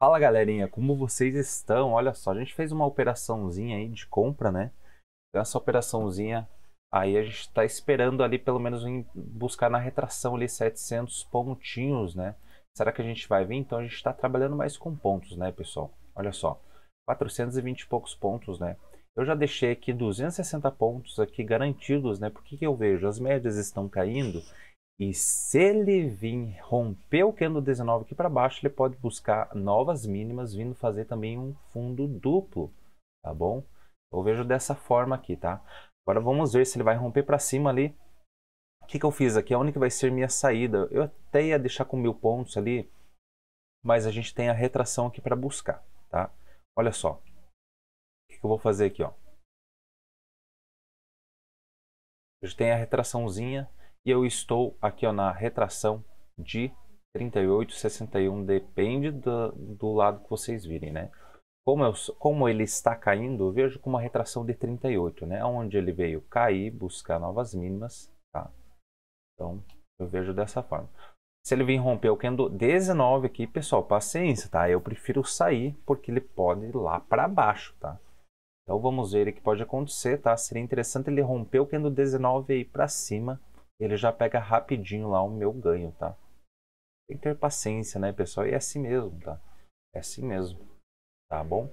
Fala galerinha, como vocês estão? Olha só, a gente fez uma operaçãozinha aí de compra, né? Essa operaçãozinha aí a gente está esperando ali pelo menos buscar na retração ali 700 pontinhos, né? Será que a gente vai vir? Então a gente está trabalhando mais com pontos, né, pessoal? Olha só, 420 e poucos pontos, né? Eu já deixei aqui 260 pontos aqui garantidos, né? Porque que eu vejo? As médias estão caindo e se ele vir romper o candle 19 aqui para baixo, ele pode buscar novas mínimas, vindo fazer também um fundo duplo, tá bom? Eu vejo dessa forma aqui, tá? Agora vamos ver se ele vai romper para cima ali. O que, que eu fiz aqui? Onde que vai ser minha saída? Eu até ia deixar com mil pontos ali, mas a gente tem a retração aqui para buscar, tá? Olha só. O que, que eu vou fazer aqui, ó? A gente tem a retraçãozinha e eu estou aqui ó, na retração de 38, 61, depende do, do lado que vocês virem, né? Como, eu, como ele está caindo, vejo com uma retração de 38, né? Onde ele veio cair, buscar novas mínimas, tá? Então, eu vejo dessa forma. Se ele vir romper o candle 19 aqui, pessoal, paciência, tá? Eu prefiro sair, porque ele pode ir lá para baixo, tá? Então, vamos ver o que pode acontecer, tá? Seria interessante ele romper o candle 19 aí para cima, ele já pega rapidinho lá o meu ganho, tá? Tem que ter paciência, né, pessoal? E é assim mesmo, tá? É assim mesmo, tá bom?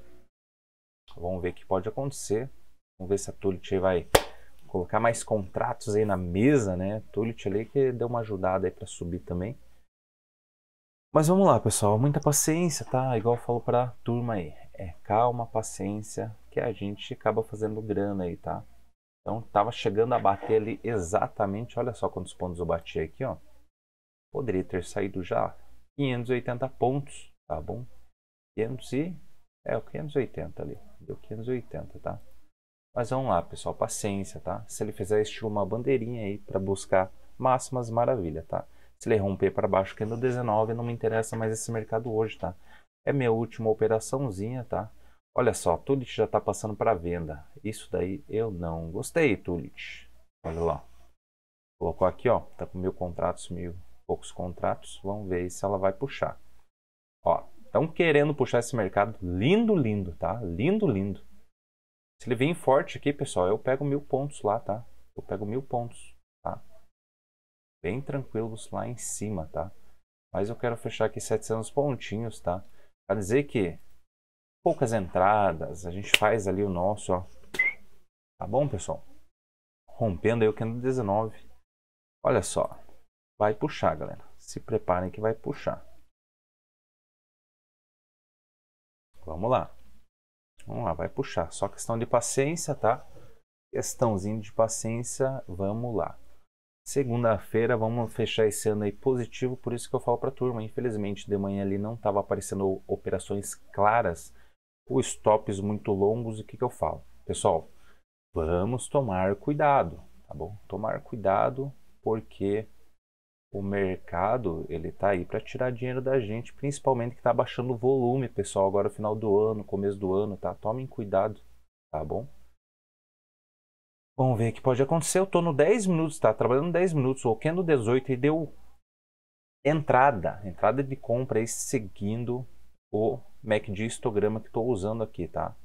Vamos ver o que pode acontecer. Vamos ver se a Tulit vai colocar mais contratos aí na mesa, né? Tulit ali que deu uma ajudada aí para subir também. Mas vamos lá, pessoal. Muita paciência, tá? Igual eu falo pra turma aí. É calma, paciência, que a gente acaba fazendo grana aí, tá? Então estava chegando a bater ali exatamente, olha só quantos pontos eu bati aqui, ó. Poderia ter saído já 580 pontos, tá bom? 500 e é o 580 ali, deu 580, tá? Mas vamos lá, pessoal, paciência, tá? Se ele fizer estilo uma bandeirinha aí para buscar máximas, maravilha, tá? Se ele romper para baixo que é no 19, não me interessa mais esse mercado hoje, tá? É minha última operaçãozinha, tá? Olha só, Tulit já está passando para venda. Isso daí eu não gostei, Tulit. Olha lá. Colocou aqui, ó. Tá com mil contratos, mil poucos contratos. Vamos ver se ela vai puxar. Ó, estão querendo puxar esse mercado. Lindo, lindo, tá? Lindo, lindo. Se ele vem forte aqui, pessoal, eu pego mil pontos lá, tá? Eu pego mil pontos, tá? Bem tranquilos lá em cima, tá? Mas eu quero fechar aqui 700 pontinhos, tá? Quer dizer que poucas entradas, a gente faz ali o nosso, ó. Tá bom, pessoal? Rompendo aí o candle 19. Olha só, vai puxar, galera. Se preparem que vai puxar. Vamos lá. Vamos lá, vai puxar. Só questão de paciência, tá? Questãozinho de paciência, vamos lá. Segunda-feira vamos fechar esse ano aí positivo, por isso que eu falo para a turma. Infelizmente, de manhã ali não estava aparecendo operações claras ou stops muito longos, o que, que eu falo? Pessoal, vamos tomar cuidado, tá bom? Tomar cuidado porque o mercado ele tá aí para tirar dinheiro da gente, principalmente que está baixando o volume, pessoal, agora final do ano, começo do ano, tá? Tomem cuidado, tá bom? Vamos ver o que pode acontecer. Eu tô no 10 minutos, tá? Trabalhando 10 minutos, o Kendo 18 e deu entrada, entrada de compra aí seguindo o MACD histograma que estou usando aqui, tá?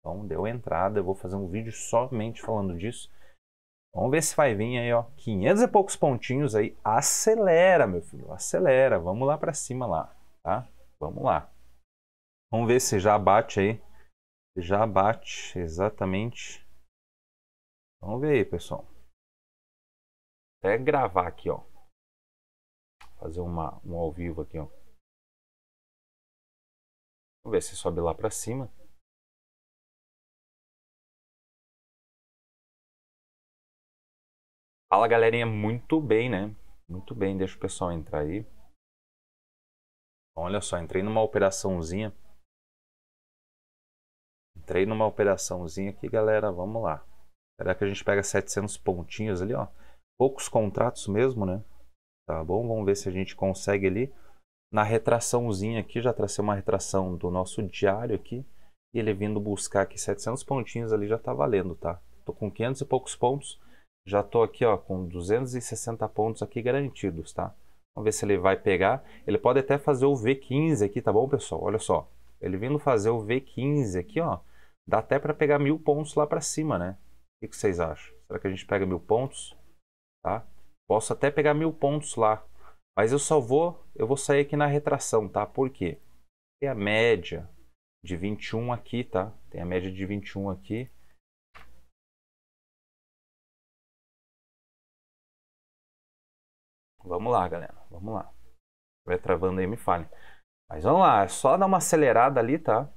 Então deu entrada, eu vou fazer um vídeo somente falando disso. Vamos ver se vai vir aí, ó, 500 e poucos pontinhos aí. Acelera, meu filho, acelera. Vamos lá para cima lá, tá? Vamos lá. Vamos ver se já bate aí. Já bate exatamente. Vamos ver aí, pessoal. Até gravar aqui, ó. Fazer uma, um ao vivo aqui, ó. Vamos ver se sobe lá para cima. Fala galerinha, muito bem, né? Muito bem, deixa o pessoal entrar aí. Olha só, entrei numa operaçãozinha. Entrei numa operaçãozinha aqui, galera. Vamos lá. Será que a gente pega 700 pontinhos ali, ó? Poucos contratos mesmo, né? Tá bom, vamos ver se a gente consegue ali na retraçãozinha aqui, já tracei uma retração do nosso diário aqui, e ele vindo buscar aqui 700 pontinhos ali já tá valendo, tá? Tô com 500 e poucos pontos, já tô aqui ó, com 260 pontos aqui garantidos, tá? Vamos ver se ele vai pegar, ele pode até fazer o V15 aqui, tá bom pessoal? Olha só, ele vindo fazer o V15 aqui ó, dá até para pegar mil pontos lá para cima, né? O que vocês acham? Será que a gente pega mil pontos? Tá? Posso até pegar mil pontos lá, mas eu só vou, eu vou sair aqui na retração, tá? Por quê? Tem a média de 21 aqui, tá? Tem a média de 21 aqui. Vamos lá, galera. Vamos lá. Vai travando aí, me fale. Mas vamos lá, é só dar uma acelerada ali, tá?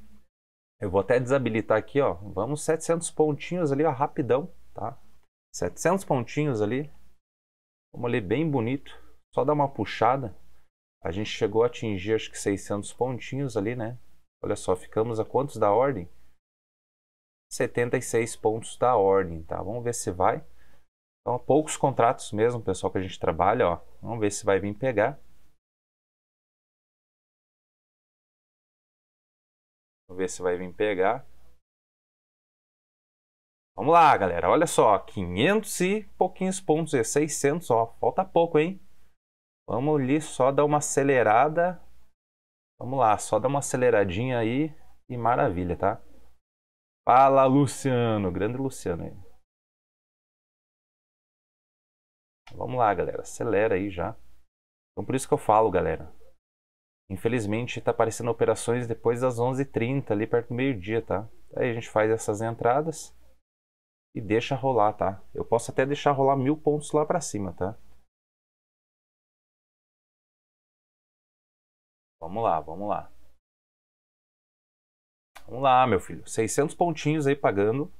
Eu vou até desabilitar aqui, ó. Vamos 700 pontinhos ali, ó, rapidão, tá? 700 pontinhos ali. Vamos ali bem bonito só dar uma puxada, a gente chegou a atingir acho que 600 pontinhos ali, né? Olha só, ficamos a quantos da ordem? 76 pontos da ordem, tá? Vamos ver se vai. Então, poucos contratos mesmo, pessoal, que a gente trabalha, ó. Vamos ver se vai vir pegar. Vamos ver se vai vir pegar. Vamos lá, galera. Olha só, 500 e pouquinhos pontos, 600, é ó. Falta pouco, hein? Vamos ali só dar uma acelerada. Vamos lá, só dar uma aceleradinha aí e maravilha, tá? Fala, Luciano. Grande Luciano aí. Vamos lá, galera. Acelera aí já. Então, por isso que eu falo, galera. Infelizmente, tá aparecendo operações depois das 11h30, ali perto do meio-dia, tá? Aí a gente faz essas entradas e deixa rolar, tá? Eu posso até deixar rolar mil pontos lá pra cima, tá? Vamos lá, vamos lá. Vamos lá, meu filho. 600 pontinhos aí pagando.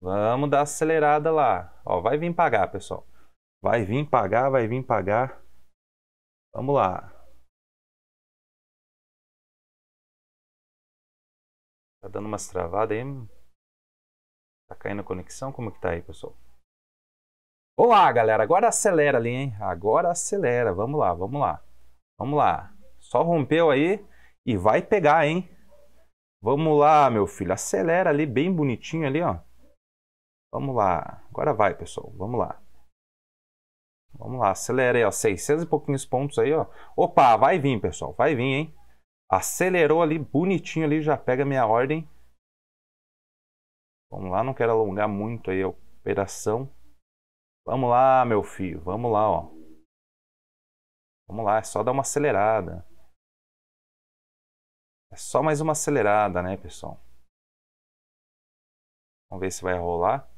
Vamos dar acelerada lá. Ó, vai vir pagar, pessoal. Vai vir pagar, vai vir pagar. Vamos lá. Tá dando umas travadas aí. Hum. Tá caindo a conexão? Como é que tá aí, pessoal? Olá, galera. Agora acelera ali, hein? Agora acelera. Vamos lá, vamos lá. Vamos lá. Só rompeu aí e vai pegar, hein? Vamos lá, meu filho. Acelera ali bem bonitinho ali, ó. Vamos lá. Agora vai, pessoal. Vamos lá. Vamos lá, acelera aí, ó. 600 e pouquinhos pontos aí, ó. Opa, vai vir, pessoal. Vai vir, hein? Acelerou ali, bonitinho ali. Já pega minha ordem. Vamos lá, não quero alongar muito aí a operação. Vamos lá, meu filho. Vamos lá, ó. Vamos lá, é só dar uma acelerada. É só mais uma acelerada, né, pessoal? Vamos ver se vai rolar.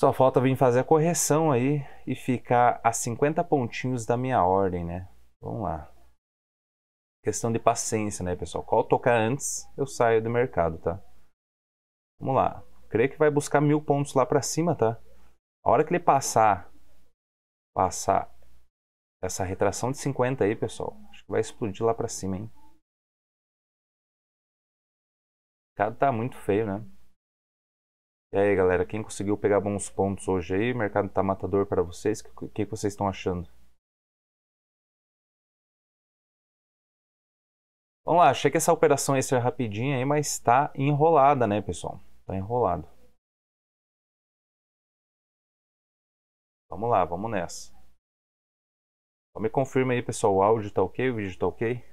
Só falta vir fazer a correção aí e ficar a 50 pontinhos da minha ordem, né? Vamos lá. Questão de paciência, né, pessoal? Qual tocar antes, eu saio do mercado, tá? Vamos lá. Creio que vai buscar mil pontos lá pra cima, tá? A hora que ele passar, passar essa retração de 50 aí, pessoal, acho que vai explodir lá pra cima, hein? mercado tá muito feio, né? E aí, galera, quem conseguiu pegar bons pontos hoje aí? O mercado tá matador para vocês? O que, que vocês estão achando? Vamos lá, achei que essa operação ia ser rapidinha aí, mas tá enrolada, né, pessoal? Tá enrolado. Vamos lá, vamos nessa. me confirma aí, pessoal, o áudio tá ok, o vídeo tá ok?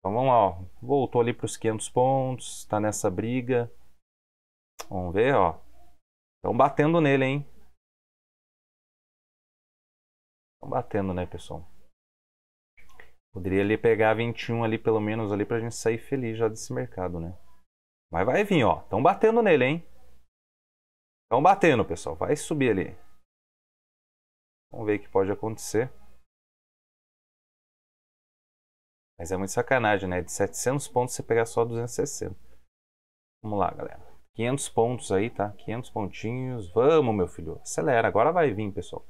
Então vamos lá, ó. voltou ali para os 500 pontos, está nessa briga. Vamos ver, ó. Estão batendo nele, hein? Estão batendo, né, pessoal? Poderia ali pegar 21 ali pelo menos ali pra gente sair feliz já desse mercado, né? Mas vai vir, ó. Estão batendo nele, hein? Estão batendo, pessoal. Vai subir ali. Vamos ver o que pode acontecer. Mas é muito sacanagem, né? De 700 pontos você pegar só 260. Vamos lá, galera. 500 pontos aí, tá? 500 pontinhos. Vamos, meu filho. Acelera. Agora vai vir, pessoal.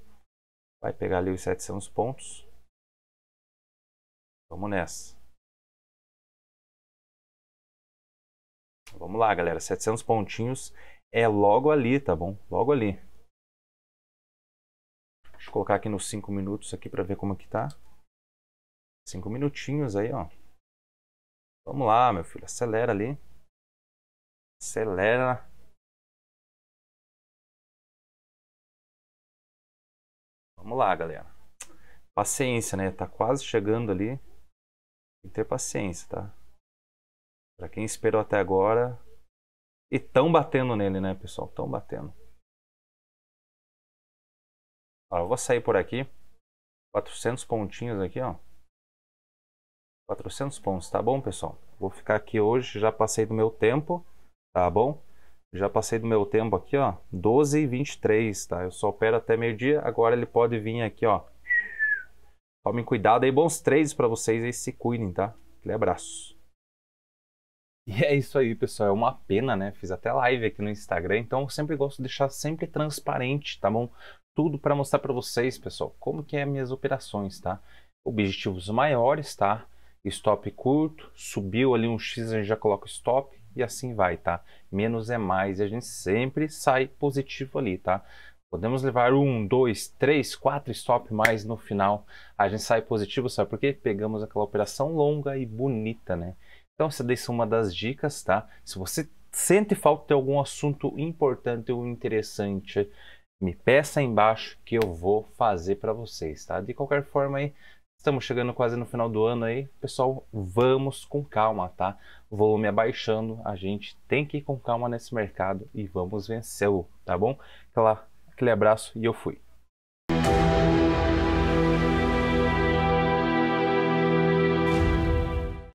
Vai pegar ali os 700 pontos. Vamos nessa. Vamos lá, galera. 700 pontinhos é logo ali, tá bom? Logo ali. Deixa eu colocar aqui nos 5 minutos aqui para ver como é que tá. Cinco minutinhos aí, ó. Vamos lá, meu filho. Acelera ali. Acelera. Vamos lá, galera. Paciência, né? Tá quase chegando ali. Tem que ter paciência, tá? Pra quem esperou até agora. E tão batendo nele, né, pessoal? Tão batendo. Ó, eu vou sair por aqui. 400 pontinhos aqui, ó. 400 pontos, tá bom, pessoal? Vou ficar aqui hoje, já passei do meu tempo, tá bom? Já passei do meu tempo aqui, ó, 12 e 23, tá? Eu só opero até meio-dia, agora ele pode vir aqui, ó. Tomem cuidado aí, bons trades para vocês aí, se cuidem, tá? Aquele abraço. E é isso aí, pessoal, é uma pena, né? Fiz até live aqui no Instagram, então eu sempre gosto de deixar sempre transparente, tá bom? Tudo para mostrar para vocês, pessoal, como que é minhas operações, tá? Objetivos maiores, tá? stop curto, subiu ali um X, a gente já coloca stop e assim vai, tá? Menos é mais e a gente sempre sai positivo ali, tá? Podemos levar um, dois, três, quatro stop mais no final. A gente sai positivo, sabe por quê? Pegamos aquela operação longa e bonita, né? Então, essa daí uma das dicas, tá? Se você sente falta de algum assunto importante ou interessante, me peça aí embaixo que eu vou fazer para vocês, tá? De qualquer forma aí, Estamos chegando quase no final do ano aí. Pessoal, vamos com calma, tá? O volume abaixando, a gente tem que ir com calma nesse mercado e vamos vencê-lo, tá bom? Aquela, aquele abraço e eu fui.